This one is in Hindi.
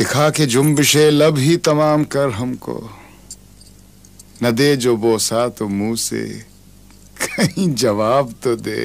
दिखा के जुम्बिशे लब ही तमाम कर हमको न दे जो बोसा तो मुंह से कहीं जवाब तो दे